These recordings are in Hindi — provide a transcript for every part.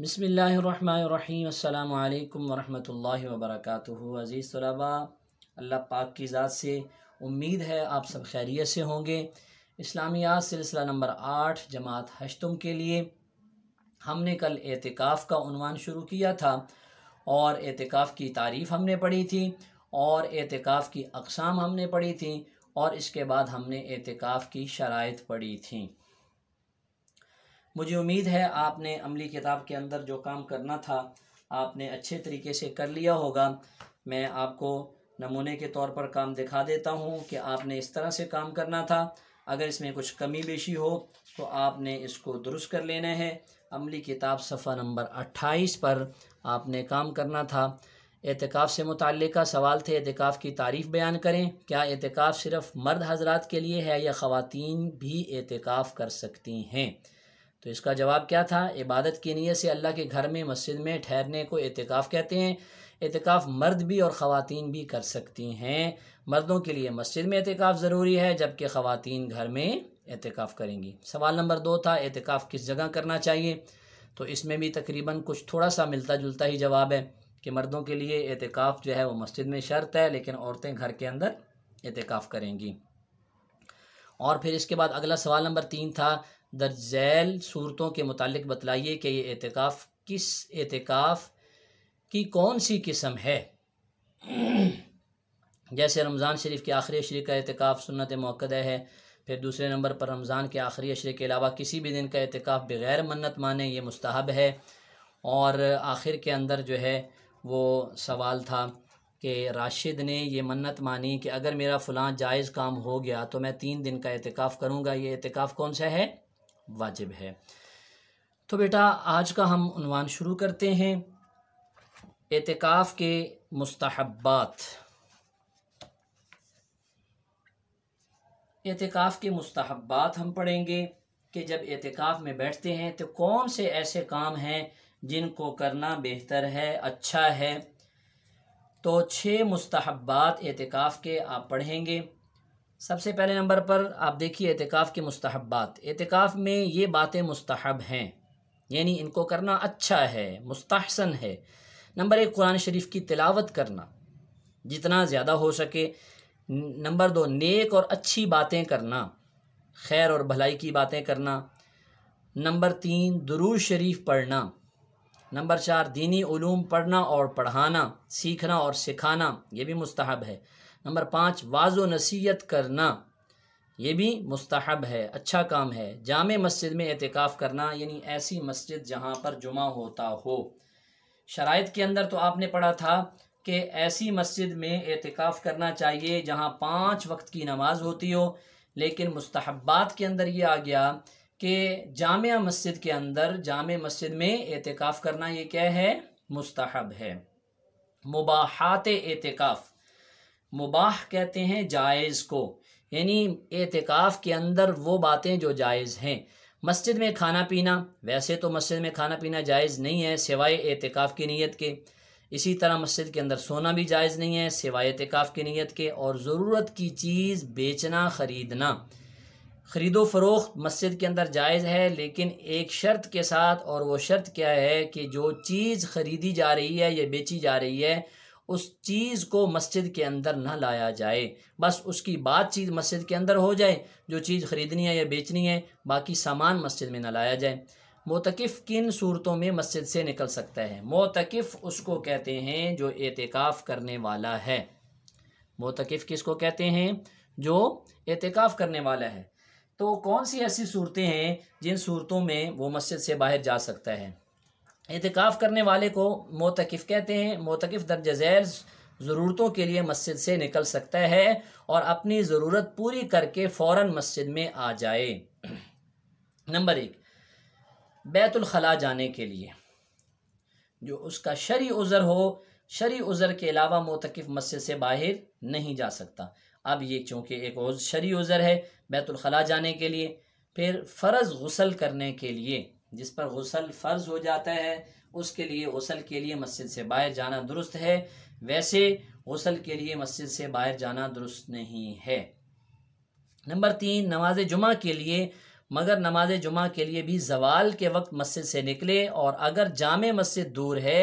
बसमीम् अल्लाम वरहमल वबरक अज़ीज़ तलबा अल्लाह पाक की ज़ात से उम्मीद है आप सब खैरियत से होंगे इस्लामियात सिलसिला नंबर आठ जमात हशतम के लिए हमने कल एहतिकाफ़ का उनवान शुरू किया था और एहतिकाफ़ की तारीफ़ हमने पढ़ी थी और एहतिकाफ़ की अकसाम हमने पढ़ी थी और इसके बाद हमने एहतिकाफ़ की शराइ पढ़ी थी मुझे उम्मीद है आपने अमली किताब के अंदर जो काम करना था आपने अच्छे तरीके से कर लिया होगा मैं आपको नमूने के तौर पर काम दिखा देता हूँ कि आपने इस तरह से काम करना था अगर इसमें कुछ कमी बेशी हो तो आपने इसको दुरुस्त कर लेना है अमली किताब सफ़ा नंबर अट्ठाईस पर आपने काम करना था एहतिकाफ़ से मुतल सवाल थे एहतिकाफ़ की तारीफ़ बयान करें क्या एहतिकाफ़ सिर्फ़ मर्द हजरात के लिए है या ख़वातीन भी एहतिकाफ़ कर सकती हैं तो इसका जवाब क्या था इबादत की नीयत से अल्लाह के घर में मस्जिद में ठहरने को एतकाफ़ कहते हैं एतकाफ़ मर्द भी और ख़वातीन भी कर सकती हैं मर्दों के लिए मस्जिद में एतकाफ़ ज़रूरी है जबकि ख़वातीन घर में एतकाफ़ करेंगी सवाल नंबर दो था एतकाफ़ किस जगह करना चाहिए तो इसमें भी तकरीबन कुछ थोड़ा सा मिलता जुलता ही जवाब है कि मर्दों के लिए एतकाफ़ जो है वो मस्जिद में शर्त है लेकिन औरतें घर के अंदर एतकाफ़ करेंगी और फिर इसके बाद अगला सवाल नंबर तीन था दर्ज़ैल झैल सूरतों के मतलब बतलाइए कि ये एतकाफ़ किस एतकाफ़ की कौन सी किस्म है जैसे रमज़ान शरीफ के आखिरी अशरे का अहतकाफ़ सुनत मौक़द है फिर दूसरे नंबर पर रमज़ान के आखिरी अशरे के अलावा किसी भी दिन का एतकाफ़ बग़ैर मन्नत माने ये मुस्तहब है और आखिर के अंदर जो है वो सवाल था कि राशिद ने ये मन्नत मानी कि अगर मेरा फ़लाँ जायज़ काम हो गया तो मैं तीन दिन का एतकाफ़ करूँगा ये एतकाफ़ कौन सा है वाजिब है तो बेटा आज का हम उनवान शुरू करते हैं एतकाफ़ के मुस्तहबात एतकाफ़ के मुस्तहबात हम पढ़ेंगे कि जब एतकाफ़ में बैठते हैं तो कौन से ऐसे काम हैं जिनको करना बेहतर है अच्छा है तो छः मुस्तहबात एतकाफ़ के आप पढ़ेंगे सबसे पहले नंबर पर आप देखिए एहतिकाफ़ के मुस्तहबात एहतिकाफ़ में ये बातें मुस्तहब हैं यानी इनको करना अच्छा है मुस्तहसन है नंबर एक कुरान शरीफ की तिलावत करना जितना ज़्यादा हो सके नंबर दो नेक और अच्छी बातें करना खैर और भलाई की बातें करना नंबर तीन दरूज शरीफ पढ़ना नंबर चार दीनी ूम पढ़ना और पढ़ाना सीखना और सिखाना ये भी मुस्तहब है नंबर पाँच वाज नसीहत करना ये भी मुस्तहब है अच्छा काम है जाम मस्जिद में एतिकाफ़ करना यानी ऐसी मस्जिद जहाँ पर जुमा होता हो शरात के अंदर तो आपने पढ़ा था कि ऐसी मस्जिद में एतिकाफ़ करना चाहिए जहाँ पाँच वक्त की नमाज होती हो लेकिन मुस्तहबात के अंदर ये आ गया कि जाम मस्जिद के अंदर जाम मस्जिद में एतिकाफ़ करना ये क्या है मुस्तहब है मुबाहत एतिकाफ़ मुबाह कहते हैं जायज़ को यानी एतकाफ़ के अंदर वो बातें जो जायज़ हैं मस्जिद में खाना पीना वैसे तो मस्जिद में खाना पीना जायज़ नहीं है सिवाय एहतिकाफ़ की नीयत के इसी तरह मस्जिद के अंदर सोना भी जायज़ नहीं है सिवाय एहतिकाफ़ की नीयत के और ज़रूरत की चीज़ बेचना ख़रीदना ख़रीदो फरोख्त मस्जिद के अंदर जायज़ है लेकिन एक शर्त के साथ और वो शर्त क्या है कि जो चीज़ ख़रीदी जा रही है या बेची जा रही है उस चीज़ को मस्जिद के अंदर ना लाया जाए बस उसकी बात चीज़ मस्जिद के अंदर हो जाए जो चीज़ ख़रीदनी है या बेचनी है बाकी सामान मस्जिद में ना लाया जाए मोतकफ़ किन सूरतों में मस्जिद से निकल सकता है मोतकफ़ उसको कहते हैं जो एहतिकाफ़ करने वाला है मोतकफ़ किसको कहते हैं जो एहतिकाफ़ करने वाला है तो कौन सी ऐसी सूरतें हैं जिन सूरतों में वो मस्जिद से बाहर जा सकता है एहतिकाफ़ करने वाले को मोतकफ़ कहते हैं मोतकफ़ दर्ज झैल ज़रूरतों के लिए मस्जिद से निकल सकता है और अपनी ज़रूरत पूरी करके फ़ौर मस्जिद में आ जाए नंबर एक बैतुलखला जाने के लिए जो उसका शरी उज़र हो शरी उज़र के अलावा मोतकफ़ मस्जिद से बाहर नहीं जा सकता अब ये चूँकि एक शरी उज़र है बैतुलखला जाने के लिए फिर फ़र्ज़ गसल करने के लिए जिस पर गसल फ़र्ज हो जाता है उसके लिए गसल के लिए मस्जिद से बाहर जाना दुरुस्त है वैसे गसल के लिए मस्जिद से बाहर जाना दुरुस्त नहीं है नंबर तीन नमाज जुमा के लिए मगर नमाज जुमा के लिए भी जवाल के वक्त मस्जिद से निकले और अगर जाम मस्जिद दूर है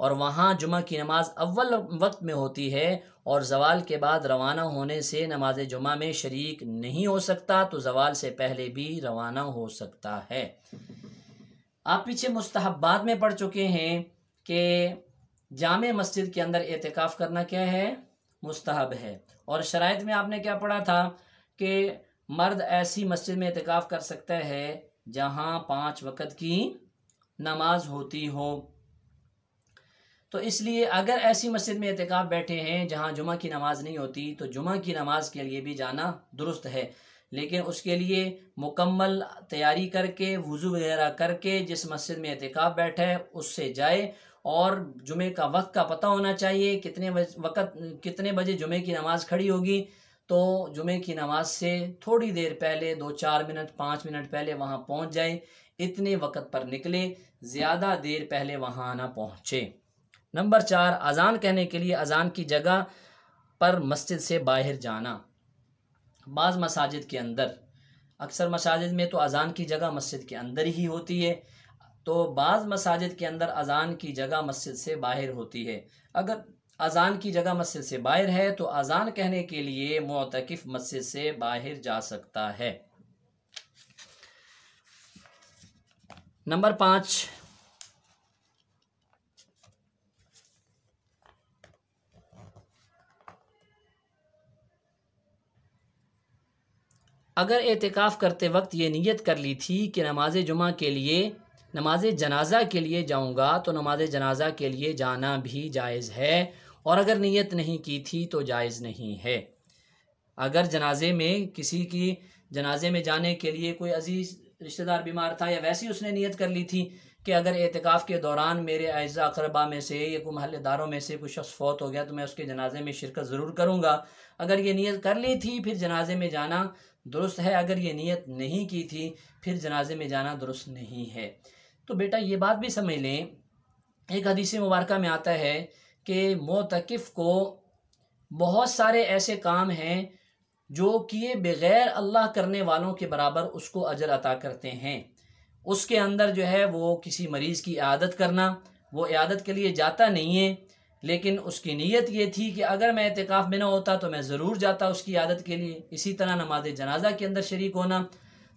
और वहाँ जुमा की नमाज अव्वल वक्त में होती है और जवाल के बाद रवाना होने से नमाज जुमा में शरीक नहीं हो सकता तो जवाल से पहले भी रवाना हो सकता है आप पीछे मुस्तहबात में पढ़ चुके हैं कि जाम मस्जिद के अंदर एहतिकाफ़ करना क्या है मुस्तहब है और शराइत में आपने क्या पढ़ा था कि मर्द ऐसी मस्जिद में एहतिकाफ़ कर सकता है जहाँ पाँच वक़्त की नमाज होती हो तो इसलिए अगर ऐसी मस्जिद में एहतिकाफ़ बैठे हैं जहाँ जुमा की नमाज़ नहीं होती तो जुमा की नमाज़ के लिए भी जाना दुरुस्त है लेकिन उसके लिए मुकम्मल तैयारी करके वज़ू वगैरह करके जिस मस्जिद में एहतिकाफ़ बैठे उससे जाए और जुमे का वक्त का पता होना चाहिए कितने वक़्त कितने बजे जुमे की नमाज़ खड़ी होगी तो जुमे की नमाज से थोड़ी देर पहले दो चार मिनट पाँच मिनट पहले वहाँ पहुँच जाए इतने वक़्त पर निकले ज़्यादा देर पहले वहाँ आना पहुँचे नंबर चार अजान कहने के लिए अजान की जगह पर मस्जिद से बाहर जाना बाज़ मसाजिद के अंदर अक्सर मसाजिद में तो अज़ान की जगह मस्जिद के अंदर ही होती है तो बाज़ मसाजिद के अंदर अज़ान की जगह मस्जिद से बाहर होती है अगर अज़ान की जगह मस्जिद से बाहर है तो अज़ान कहने के लिए मोतकफ़ मस्जिद से बाहर जा सकता है नंबर पाँच अगर एहतिकाफ़ करते वक्त ये नीयत कर ली थी कि नमाज जुमा के लिए नमाज जनाजा के लिए जाऊँगा तो नमाज जनाजा के लिए जाना भी जायज़ है और अगर नीयत नहीं की थी तो जायज़ नहीं है अगर जनाजे में किसी की जनाजे में जाने के लिए कोई अजीज़ रिश्तेदार बीमार था या वैसी उसने नीयत कर ली थी कि अगर एहतिकाफ़ के दौरान मेरे अज़ा अकरबा में से या कोई महल्लेदारों में से कोई शख्स फौत हो गया तो मैं उसके जनाजे में शिरकत ज़रूर करूँगा अगर ये नीयत कर ली थी फिर जनाजे में जाना दुरुस्त है अगर ये नीयत नहीं की थी फिर जनाजे में जाना दुरुस्त नहीं है तो बेटा ये बात भी समझ लें एक हदीसी मुबारक में आता है कि मोतकफ़ को बहुत सारे ऐसे काम हैं जो किए बग़ैर अल्लाह करने वालों के बराबर उसको अजर अता करते हैं उसके अंदर जो है वो किसी मरीज़ की आदत करना वो आदत के लिए जाता नहीं है लेकिन उसकी नीयत ये थी कि अगर मैं एहतिकाफ़ में ना होता तो मैं ज़रूर जाता उसकी आदत के लिए इसी तरह नमाज जनाजा के अंदर शरीक होना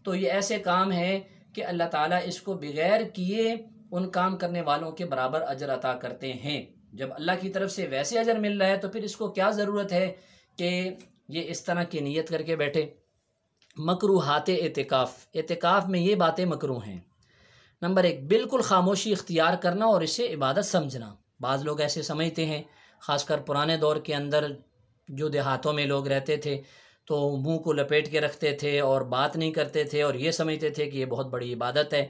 तो ये ऐसे काम है कि अल्लाह ताला इसको बग़ैर किए उन काम करने वालों के बराबर अजर अता करते हैं जब अल्लाह की तरफ से वैसे अजर मिल रहा है तो फिर इसको क्या ज़रूरत है कि ये इस तरह की नीयत करके बैठे मकरूहत एतिकाफ़ एतिकाफ़ में ये बातें मकरू हैं नंबर एक बिल्कुल खामोशी इख्तियार करना और इसे इबादत समझना बाज़ लोग ऐसे समझते हैं ख़ासकर पुराने दौर के अंदर जो देहातों में लोग रहते थे तो मुंह को लपेट के रखते थे और बात नहीं करते थे और ये समझते थे कि ये बहुत बड़ी इबादत है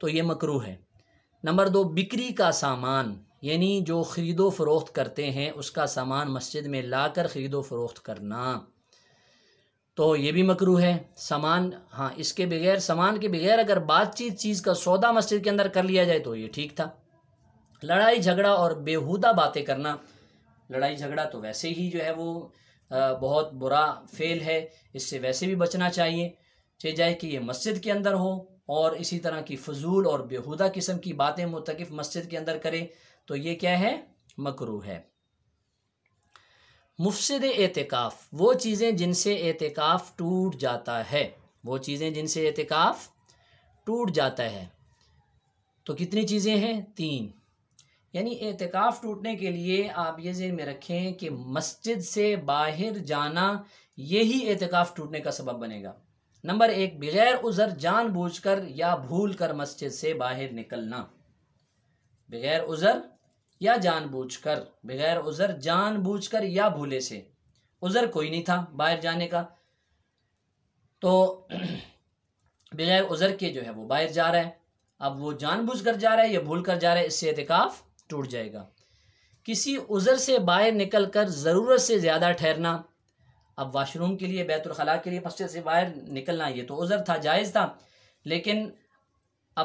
तो ये मकरू है नंबर दो बिक्री का सामान यानी जो ख़रीदो फ़रोख्त करते हैं उसका सामान मस्जिद में ला कर ख़रीदो फ़रोख्त करना तो ये भी मकरू है सामान हाँ इसके बगैर सामान के बगैर अगर बातचीत चीज़ का सौदा मस्जिद के अंदर कर लिया जाए तो ये ठीक था लड़ाई झगड़ा और बेहुदा बातें करना लड़ाई झगड़ा तो वैसे ही जो है वो बहुत बुरा फेल है इससे वैसे भी बचना चाहिए चाहे जाए कि ये मस्जिद के अंदर हो और इसी तरह की फजूल और बेहुदा किस्म की बातें मुतकफ़ मस्जिद के अंदर करें तो ये क्या है मकरू है मुफसद एतिकाफ वो चीज़ें जिनसे एतिकाफ टूट जाता है वो चीज़ें जिनसे एतिकाफ टूट जाता है तो कितनी चीज़ें हैं तीन यानी एहतिकाफ़ टूटने के लिए आप ये जेन में रखें कि मस्जिद से बाहर जाना यही एहतिकाफ़ टूटने का सबब बनेगा नंबर एक बगैर उज़र जानबूझकर या भूल कर मस्जिद से बाहर निकलना बगैर उज़र या जानबूझकर बगैर उज़र जानबूझकर या भूले से उज़र कोई नहीं था बाहर जाने का तो बगैर उज़र के जो है वो बाहर जा रहा है अब वो बूझ कर जा रहा है या भूल कर जा रहा है इससे एहतिकाफ़ टूट जाएगा किसी उज़र से बाहर निकल कर ज़रूरत से ज़्यादा ठहरना अब वाशरूम के लिए बैतुलखला के लिए मस्जिद से बाहर निकलना ये तो उज़र था जायज़ था लेकिन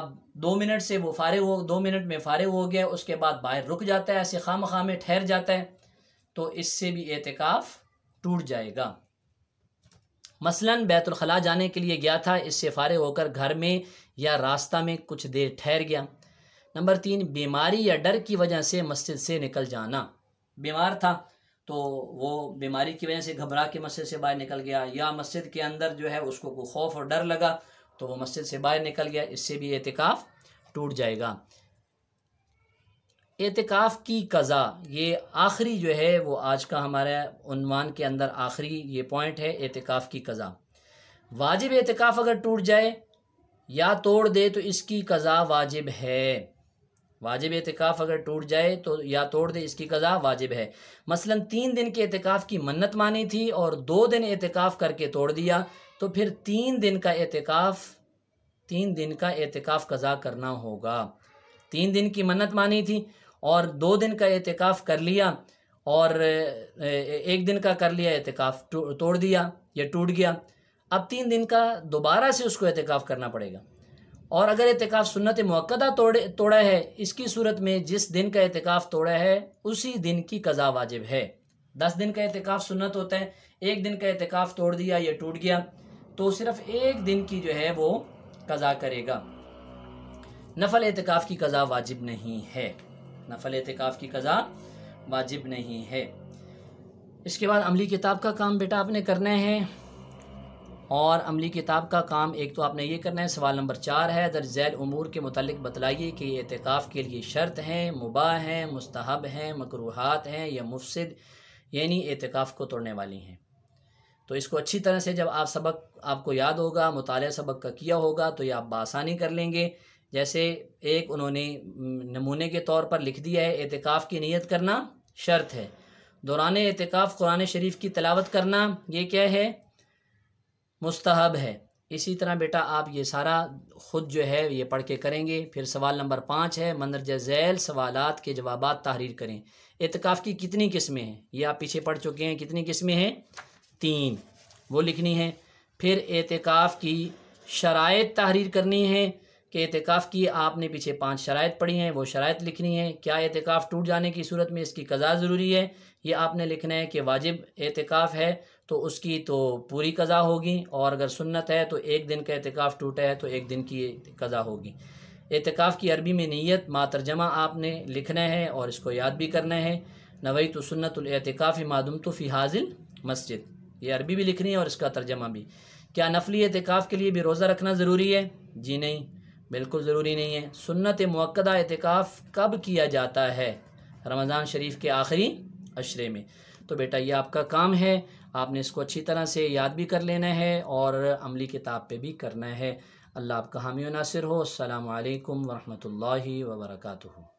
अब दो मिनट से वो फारे हो दो मिनट में फारे हो गया उसके बाद बाहर रुक जाता है ऐसे खाम खामे में ठहर जाता है तो इससे भी एहतिकाफ टूट जाएगा मसलन बैतुलखला जाने के लिए गया था इससे फारे होकर घर में या रास्ता में कुछ देर ठहर गया नंबर तीन बीमारी या डर की वजह से मस्जिद से निकल जाना बीमार था तो वो बीमारी की वजह से घबरा के मस्जिद से बाहर निकल गया या मस्जिद के अंदर जो है उसको कोई खौफ और डर लगा तो वो मस्जिद से बाहर निकल गया इससे भी एहतिकाफ टूट जाएगा एहतिकाफ़ की कज़ा ये आखिरी जो है वो आज का हमारे उनवान के अंदर आखिरी ये पॉइंट है एहतिकाफ़ की कज़ा वाजिब एहतिकाफ़ अगर टूट जाए या तोड़ दे तो इसकी कज़ा वाजिब है वाजिब एहतिकाफ़ अगर टूट जाए तो या तोड़ दे इसकी कज़ा वाजिब है मसलन तीन दिन के एहतिकाफ़ की मन्नत मानी थी और दो दिन एहतिकाफ़ करके तोड़ दिया तो फिर तीन दिन का एहतिकाफ़ तीन दिन का एहतिकाफ़ कज़ा करना होगा तीन दिन की मन्नत मानी थी और दो दिन का एहतिकाफ़ कर लिया और एक दिन का कर लिया एहतिकाफ़ तोड़ दिया या टूट गया अब तीन दिन का दोबारा से उसको एहतिकाफ़ करना पड़ेगा और अगर एहतिकाफ़ सुन्नत मक्दा तोड़े तोड़ा है इसकी सूरत में जिस दिन का एहतिकाफ़ तोड़ा है उसी दिन की कज़ा वाजिब है दस दिन का एहतिकाफ़ सुन्नत होता है एक दिन का एहतिकाफ़ तोड़ दिया या टूट गया तो सिर्फ एक दिन की जो है वो कज़ा करेगा नफल एहतिकाफ़ की कज़ा वाजिब नहीं है नफल एहतिकाफ़ की कज़ा वाजिब नहीं है इसके बाद अमली किताब का काम बेटा आपने करना है और अमली किताब का काम एक तो आपने ये करना है सवाल नंबर चार है दर्ज जैल अमूर के मतलब बतलाइए कि ये एहतिकाफ़ के लिए शर्त हैं मुबा हैं मुस्तहब हैं मकरूहत हैं या मुफसद यानी एहतिकाफ़ को तोड़ने वाली हैं तो इसको अच्छी तरह से जब आप सबक आपको याद होगा मुताल सबक का किया होगा तो ये आप बासानी कर लेंगे जैसे एक उन्होंने नमूने के तौर पर लिख दिया है एहतिकाफ़ की नीयत करना शर्त है दौरान एहतिकाफ़ कुरान शरीफ की तलावत करना ये क्या है मुस्तहब है इसी तरह बेटा आप ये सारा ख़ुद जो है ये पढ़ के करेंगे फिर सवाल नंबर पाँच है मंदरज झैल सवाल के जवाब तहरीर करें एतकाफ़ की कितनी किस्में हैं ये आप पीछे पढ़ चुके हैं कितनी किस्में हैं तीन वो लिखनी है फिर एहतिकाफ की शराय तहरीर करनी है कि एहतिकाफ़ की आपने पीछे पाँच शराइ पढ़ी हैं वो शराइ लिखनी है क्या एहतिकाफ़ टूट जाने की सूरत में इसकी कज़ा ज़रूरी है ये आपने लिखना है कि वाजिब एहतिकाफ़ है तो उसकी तो पूरी कज़ा होगी और अगर सुन्नत है तो एक दिन का एहतिकाफ़ टूटा है तो एक दिन की कज़ा होगी एहतिकाफ़ की अरबी में नीयत मातरजमा आपने लिखना है और इसको याद भी करना है नवई तो सुन्नतकाफ़ मादुम तो फ़ी हाजिल मस्जिद ये अरबी भी लिखनी है और इसका तर्जमा भी क्या नफली एहतिकाफ़ के लिए भी रोज़ा रखना ज़रूरी है जी नहीं बिल्कुल ज़रूरी नहीं है सुन्नत मक्दा एहतिकाफ़ कब किया जाता है रमज़ान शरीफ के आखिरी अशरे में तो बेटा ये आपका काम है आपने इसको अच्छी तरह से याद भी कर लेना है और अमली किताब पे भी करना है अल्लाह आपका हामी नासिर हो अलकम वरहमल वर्का